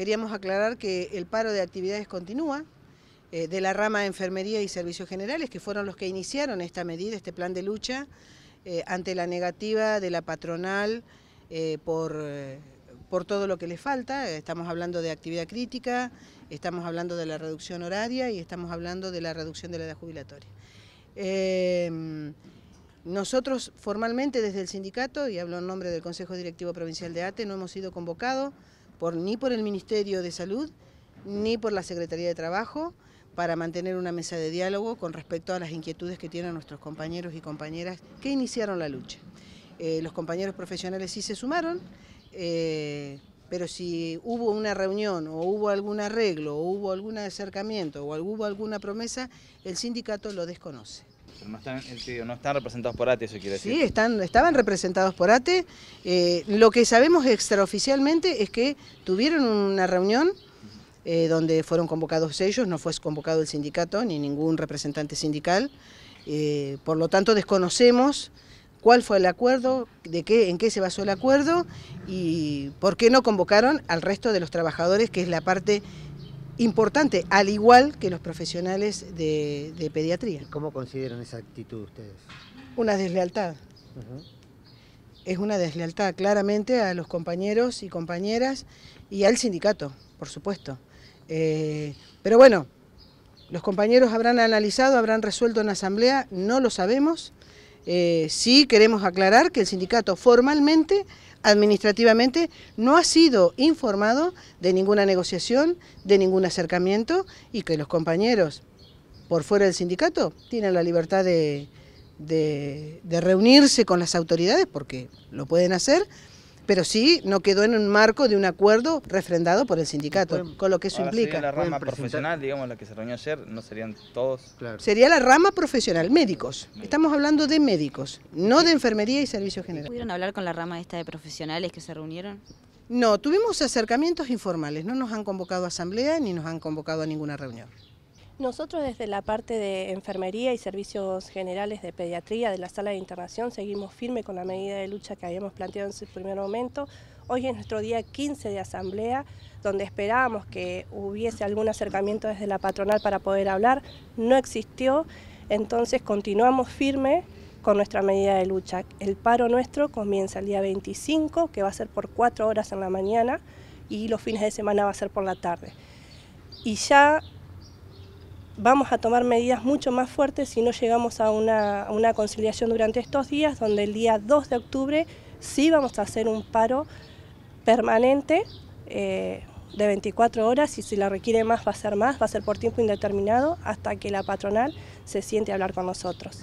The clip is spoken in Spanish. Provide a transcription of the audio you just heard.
Queríamos aclarar que el paro de actividades continúa eh, de la rama de enfermería y servicios generales, que fueron los que iniciaron esta medida, este plan de lucha, eh, ante la negativa de la patronal eh, por, por todo lo que les falta. Estamos hablando de actividad crítica, estamos hablando de la reducción horaria y estamos hablando de la reducción de la edad jubilatoria. Em, nosotros formalmente desde el sindicato, y hablo en nombre del Consejo Directivo Provincial de ATE, no hemos sido convocados ni por el Ministerio de Salud ni por la Secretaría de Trabajo para mantener una mesa de diálogo con respecto a las inquietudes que tienen nuestros compañeros y compañeras que iniciaron la lucha. Eh, los compañeros profesionales sí se sumaron, eh, pero si hubo una reunión o hubo algún arreglo o hubo algún acercamiento o hubo alguna promesa, el sindicato lo desconoce. Eh, no están, representados por ATE, eso quiere decir. Sí, están, estaban representados por ATE. Eh, lo que sabemos extraoficialmente es que tuvieron una reunión eh, donde fueron convocados ellos, no fue convocado el sindicato ni ningún representante sindical. por lo tanto, desconocemos cuál fue el acuerdo, de en qué se basó el acuerdo y por qué no convocaron al resto de los trabajadores, que es la parte importante, al igual que los profesionales de, pediatría. cómo consideran esa actitud ustedes? Una deslealtad. Es una deslealtad claramente a los compañeros y compañeras y al sindicato, por supuesto. Eh, pero bueno, los compañeros habrán analizado, habrán resuelto en asamblea, no lo sabemos. Eh, sí queremos aclarar que el sindicato formalmente administrativamente no ha sido informado de ninguna negociación, de ningún acercamiento y que los compañeros por fuera del sindicato tienen la libertad de, reunirse con las autoridades porque lo pueden hacer, pero sí no quedó en un marco de un acuerdo refrendado por el sindicato, con lo que eso implica. Sería la rama profesional, digamos, la que se reunió ayer, no serían todos. Sería la rama profesional, médicos. Estamos hablando de médicos, no de enfermería y servicios generales. ¿Pudieron hablar con la rama esta de profesionales que se reunieron? No, tuvimos acercamientos informales, no nos han convocado a asamblea ni nos han convocado a ninguna reunión. Nosotros desde la parte de enfermería y servicios generales de pediatría de la sala de internación seguimos firme con la medida de lucha que habíamos planteado en su primer momento. Hoy es nuestro día 15 de asamblea, donde esperábamos que hubiese algún acercamiento desde la patronal para poder hablar. No existió, entonces continuamos firme con nuestra medida de lucha. El paro nuestro comienza el día 25, que va a ser por cuatro horas en la mañana, y los fines de semana va a ser por la tarde. Y ya vamos a tomar medidas mucho más fuertes si no llegamos a una, conciliación durante estos días, donde el día 2 de octubre sí vamos a hacer un paro permanente eh, de 24 horas y si la requiere más va a ser más, va a ser por tiempo indeterminado hasta que la patronal se siente a hablar con nosotros.